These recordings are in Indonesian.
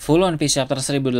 Full One Piece Chapter 1080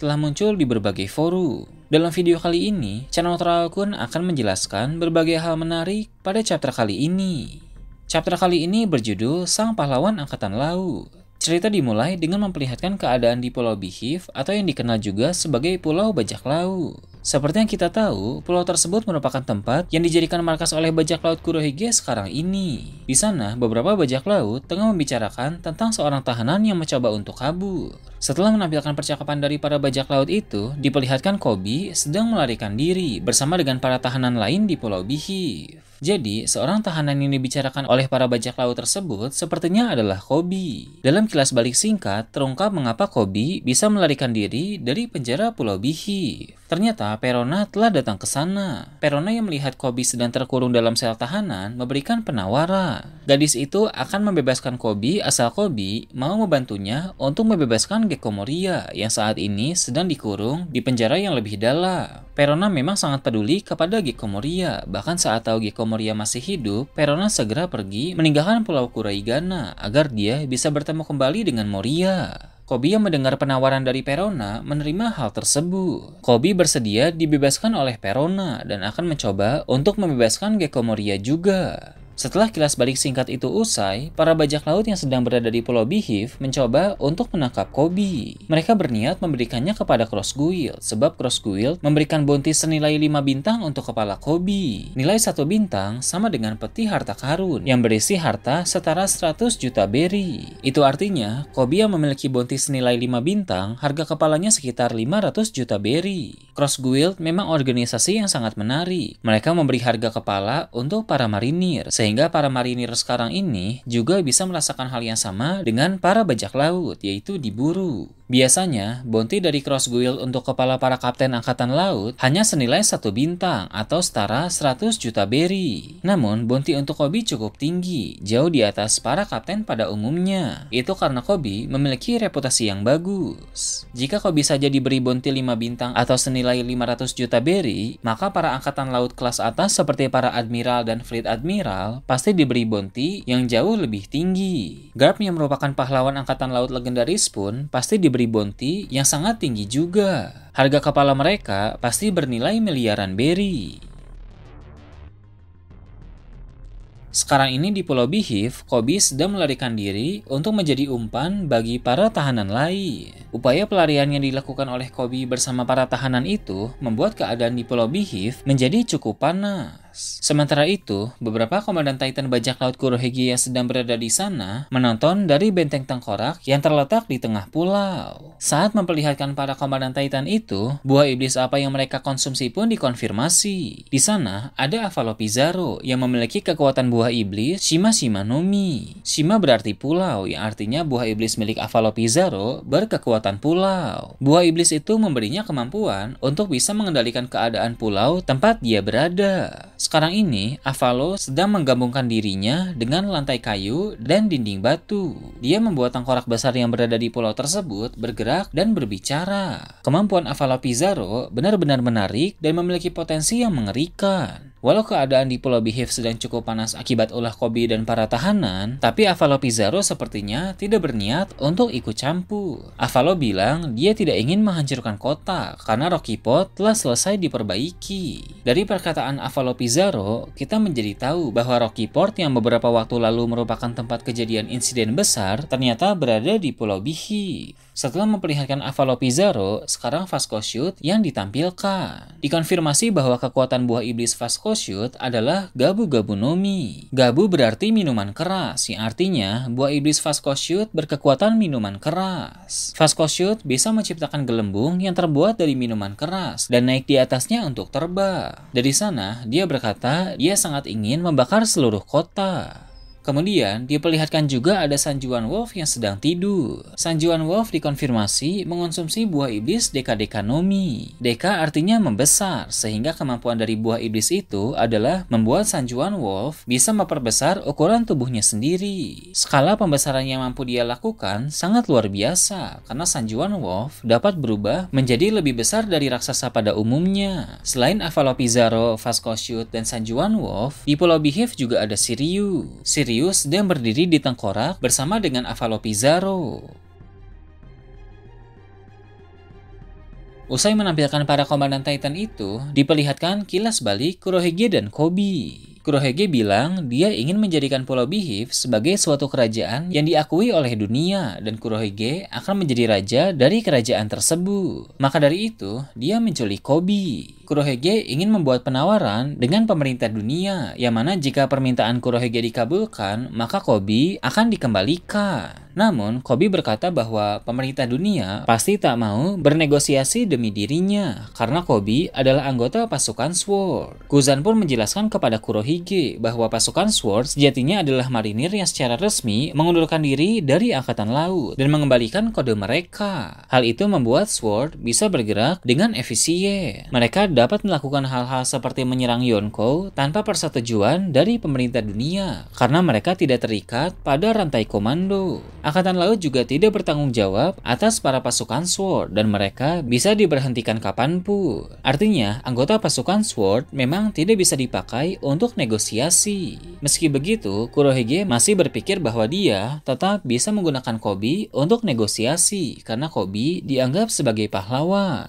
telah muncul di berbagai forum. Dalam video kali ini, channel Kun akan menjelaskan berbagai hal menarik pada chapter kali ini. Chapter kali ini berjudul Sang Pahlawan Angkatan Laut. Cerita dimulai dengan memperlihatkan keadaan di Pulau Bihif atau yang dikenal juga sebagai Pulau Bajak Laut. Seperti yang kita tahu, pulau tersebut merupakan tempat yang dijadikan markas oleh bajak laut Kurohige sekarang ini. Di sana, beberapa bajak laut tengah membicarakan tentang seorang tahanan yang mencoba untuk kabur. Setelah menampilkan percakapan dari para bajak laut itu, diperlihatkan Kobi sedang melarikan diri bersama dengan para tahanan lain di Pulau Bihi. Jadi, seorang tahanan yang dibicarakan oleh para bajak laut tersebut sepertinya adalah Kobi. Dalam kilas balik singkat, terungkap mengapa Kobi bisa melarikan diri dari penjara Pulau Bihif. Ternyata Perona telah datang ke sana. Perona yang melihat Kobi sedang terkurung dalam sel tahanan memberikan penawaran. Gadis itu akan membebaskan Kobi asal Kobi mau membantunya untuk membebaskan Gecko Moria yang saat ini sedang dikurung di penjara yang lebih dalam. Perona memang sangat peduli kepada Gecko Moria. Bahkan saat tahu Gecko Moria masih hidup, Perona segera pergi meninggalkan Pulau Kuraigana agar dia bisa bertemu kembali dengan Moria. Kobi yang mendengar penawaran dari Perona menerima hal tersebut. Kobi bersedia dibebaskan oleh Perona dan akan mencoba untuk membebaskan Gecko Moria juga. Setelah kilas balik singkat itu usai, para bajak laut yang sedang berada di Pulau Bihiv mencoba untuk menangkap Kobi. Mereka berniat memberikannya kepada Cross Guild, sebab Cross Guild memberikan bonti senilai 5 bintang untuk kepala Kobi. Nilai satu bintang sama dengan peti harta karun yang berisi harta setara 100 juta beri. Itu artinya, Kobi yang memiliki bonti senilai 5 bintang, harga kepalanya sekitar 500 juta beri. Cross Guild memang organisasi yang sangat menarik. Mereka memberi harga kepala untuk para marinir, sehingga sehingga para marinir sekarang ini juga bisa merasakan hal yang sama dengan para bajak laut, yaitu diburu. Biasanya, bounty dari Cross Guild untuk kepala para kapten angkatan laut hanya senilai satu bintang atau setara 100 juta berry. Namun, bounty untuk Kobi cukup tinggi, jauh di atas para kapten pada umumnya. Itu karena Kobi memiliki reputasi yang bagus. Jika Kobi saja diberi bounty 5 bintang atau senilai 500 juta berry, maka para angkatan laut kelas atas seperti para admiral dan fleet admiral pasti diberi bounty yang jauh lebih tinggi. Garp yang merupakan pahlawan Angkatan Laut legendaris pun pasti diberi bounty yang sangat tinggi juga. Harga kepala mereka pasti bernilai miliaran berry. Sekarang ini di Pulau Bihiv, Kobi sedang melarikan diri untuk menjadi umpan bagi para tahanan lain. Upaya pelarian yang dilakukan oleh Kobi bersama para tahanan itu membuat keadaan di Pulau Bihiv menjadi cukup panas. Sementara itu, beberapa komandan Titan bajak laut Kurohige yang sedang berada di sana menonton dari benteng tengkorak yang terletak di tengah pulau. Saat memperlihatkan para komandan Titan itu, buah iblis apa yang mereka konsumsi pun dikonfirmasi. Di sana, ada Pizarro yang memiliki kekuatan buah iblis Shima Shima no Mi. Shima berarti pulau yang artinya buah iblis milik Pizarro berkekuatan pulau. Buah iblis itu memberinya kemampuan untuk bisa mengendalikan keadaan pulau tempat dia berada. Sekarang ini, Avalo sedang menggabungkan dirinya dengan lantai kayu dan dinding batu. Dia membuat tengkorak besar yang berada di pulau tersebut bergerak dan berbicara. Kemampuan Avalo Pizarro benar-benar menarik dan memiliki potensi yang mengerikan. Walau keadaan di Pulau Bihif sedang cukup panas akibat ulah Kobi dan para tahanan, tapi Avalo Pizarro sepertinya tidak berniat untuk ikut campur. Avalo bilang dia tidak ingin menghancurkan kota karena Rocky Pot telah selesai diperbaiki. Dari perkataan Avalo Pizarro, kita menjadi tahu bahwa Rocky Port yang beberapa waktu lalu merupakan tempat kejadian insiden besar ternyata berada di Pulau Bihif. Setelah memperlihatkan Avalo Pizarro, sekarang Vasco Shoot yang ditampilkan. Dikonfirmasi bahwa kekuatan buah iblis Vasco Shoot adalah Gabu Gabu Nomi. Gabu berarti minuman keras, yang artinya buah iblis Vasco Shoot berkekuatan minuman keras. Vasco Shoot bisa menciptakan gelembung yang terbuat dari minuman keras dan naik di atasnya untuk terbang. Dari sana, dia berkata dia sangat ingin membakar seluruh kota. Kemudian, diperlihatkan juga ada Sanjuan Wolf yang sedang tidur. Sanjuan Wolf dikonfirmasi mengonsumsi buah iblis Deka-Deka Deka artinya membesar, sehingga kemampuan dari buah iblis itu adalah membuat Sanjuan Wolf bisa memperbesar ukuran tubuhnya sendiri. Skala pembesaran yang mampu dia lakukan sangat luar biasa, karena Sanjuan Wolf dapat berubah menjadi lebih besar dari raksasa pada umumnya. Selain Avalopizarro, Shoot, dan Sanjuan Wolf, di Pulau Behave juga ada Siriu. Siriu misterius dan berdiri di tengkorak bersama dengan Avalo Pizarro. Usai menampilkan para komandan Titan itu, diperlihatkan kilas balik Kurohige dan Kobi. Kurohege bilang dia ingin menjadikan Pulau Bihif sebagai suatu kerajaan yang diakui oleh dunia dan Kurohege akan menjadi raja dari kerajaan tersebut. Maka dari itu, dia menculik Kobi. Kurohege ingin membuat penawaran dengan pemerintah dunia, yang mana jika permintaan Kurohege dikabulkan, maka Kobi akan dikembalikan. Namun, Kobi berkata bahwa pemerintah dunia pasti tak mau bernegosiasi demi dirinya, karena Kobi adalah anggota pasukan SWORD. Kuzan pun menjelaskan kepada Kurohige Hige bahwa pasukan Sword sejatinya adalah marinir yang secara resmi mengundurkan diri dari Angkatan Laut dan mengembalikan kode mereka. Hal itu membuat Sword bisa bergerak dengan efisien. Mereka dapat melakukan hal-hal seperti menyerang Yonko tanpa persetujuan dari pemerintah dunia karena mereka tidak terikat pada rantai komando. Angkatan Laut juga tidak bertanggung jawab atas para pasukan Sword dan mereka bisa diberhentikan kapanpun. Artinya, anggota pasukan Sword memang tidak bisa dipakai untuk negosiasi. Meski begitu, Kurohige masih berpikir bahwa dia tetap bisa menggunakan Kobi untuk negosiasi karena Kobi dianggap sebagai pahlawan.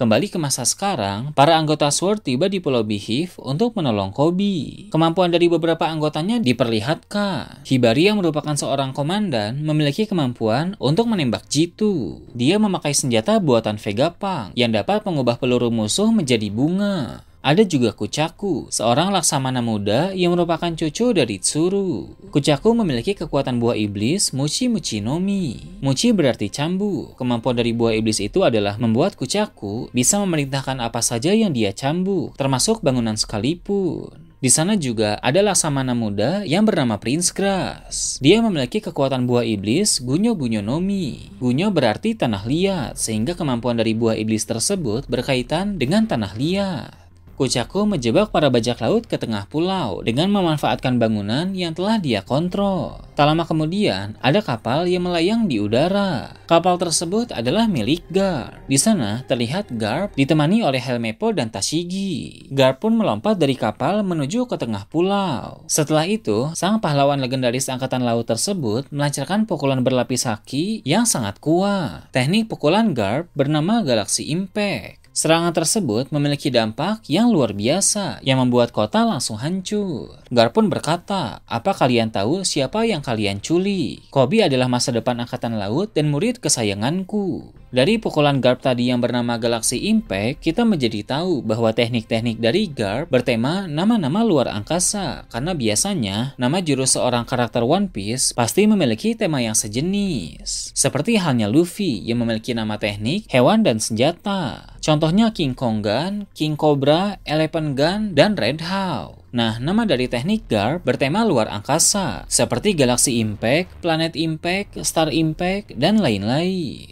Kembali ke masa sekarang, para anggota SWORD tiba di Pulau Behif untuk menolong Kobi. Kemampuan dari beberapa anggotanya diperlihatkan. Hibari yang merupakan seorang komandan memiliki kemampuan untuk menembak jitu. Dia memakai senjata buatan Vegapunk yang dapat mengubah peluru musuh menjadi bunga. Ada juga Kuchaku, seorang laksamana muda yang merupakan cucu dari Tsuru. Kuchaku memiliki kekuatan buah iblis Muchi Muchi no Mi. Muchi berarti cambu. Kemampuan dari buah iblis itu adalah membuat Kuchaku bisa memerintahkan apa saja yang dia cambu, termasuk bangunan sekalipun. Di sana juga ada laksamana muda yang bernama Prince Grass. Dia memiliki kekuatan buah iblis Gunyo Gunyo Nomi. Gunyo berarti tanah liat, sehingga kemampuan dari buah iblis tersebut berkaitan dengan tanah liat. Kucaku menjebak para bajak laut ke tengah pulau dengan memanfaatkan bangunan yang telah dia kontrol. Tak lama kemudian, ada kapal yang melayang di udara. Kapal tersebut adalah milik Gar. Di sana terlihat Garp ditemani oleh Helmepo dan Tashigi. Garp pun melompat dari kapal menuju ke tengah pulau. Setelah itu, sang pahlawan legendaris angkatan laut tersebut melancarkan pukulan berlapis haki yang sangat kuat. Teknik pukulan Garp bernama Galaxy Impact. Serangan tersebut memiliki dampak yang luar biasa yang membuat kota langsung hancur. Gar pun berkata, apa kalian tahu siapa yang kalian culi? Kobi adalah masa depan angkatan laut dan murid kesayanganku. Dari pukulan Garp tadi yang bernama Galaxy Impact, kita menjadi tahu bahwa teknik-teknik dari Garp bertema nama-nama luar angkasa, karena biasanya nama jurus seorang karakter One Piece pasti memiliki tema yang sejenis. Seperti halnya Luffy yang memiliki nama teknik, hewan, dan senjata. Contohnya King Kong Gun, King Cobra, Elephant Gun, dan Red Hawk. Nah, nama dari teknik GAR bertema luar angkasa, seperti Galaxy Impact, Planet Impact, Star Impact, dan lain-lain.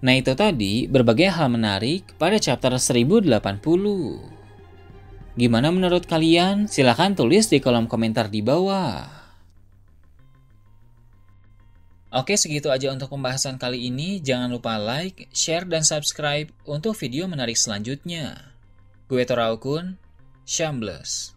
Nah itu tadi berbagai hal menarik pada chapter 1080. Gimana menurut kalian? Silahkan tulis di kolom komentar di bawah. Oke, segitu aja untuk pembahasan kali ini. Jangan lupa like, share, dan subscribe untuk video menarik selanjutnya. Gue Toraukun, Shambles.